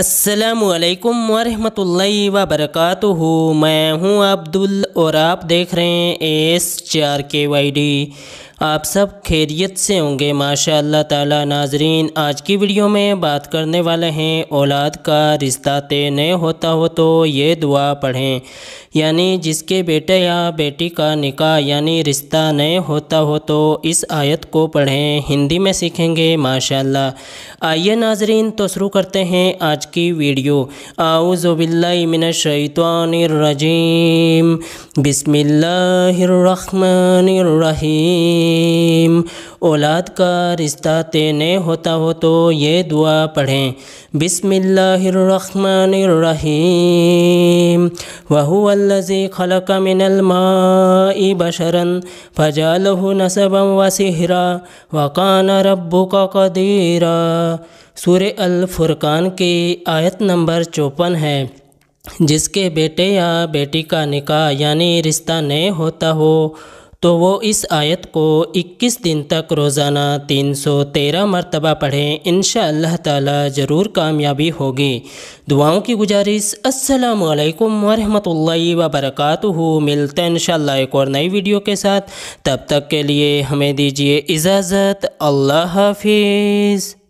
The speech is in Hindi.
असलकम वरहमतुल्लाहि वबरकatuh मैं हूं अब्दुल और आप देख रहे हैं एस चार के वाई डी आप सब खैरियत से होंगे माशा ताला नाजरीन आज की वीडियो में बात करने वाले हैं औलाद का रिश्ता तय नहीं होता हो तो ये दुआ पढ़ें यानी जिसके बेटे या बेटी का निकाह यानी रिश्ता नहीं होता हो तो इस आयत को पढ़ें हिंदी में सीखेंगे माशा आइए नाजरीन तो शुरू करते हैं आज की वीडियो आउज़बिल्लिमिनशैतवानरजीम रहीम रहीम औलाद का रिश्ता तेने होता हो तो ये दुआ पढ़ें बिसमीम वहुअल्लि खलक मिनलमा बशरन फ़जालहु नसबम वसहरा वकान रब्बू का कदीरा सूर अलफुरकान की आयत नंबर चौपन है जिसके बेटे या बेटी का निकाह यानी रिश्ता नहीं होता हो तो वो इस आयत को 21 दिन तक रोज़ाना 313 मरतबा पढ़ें इन ताला ज़रूर कामयाबी होगी दुआओं की गुजारिश असलकम वरम वबरक मिलते हैं इन एक और नई वीडियो के साथ तब तक के लिए हमें दीजिए इजाज़त अल्लाह हाफिज़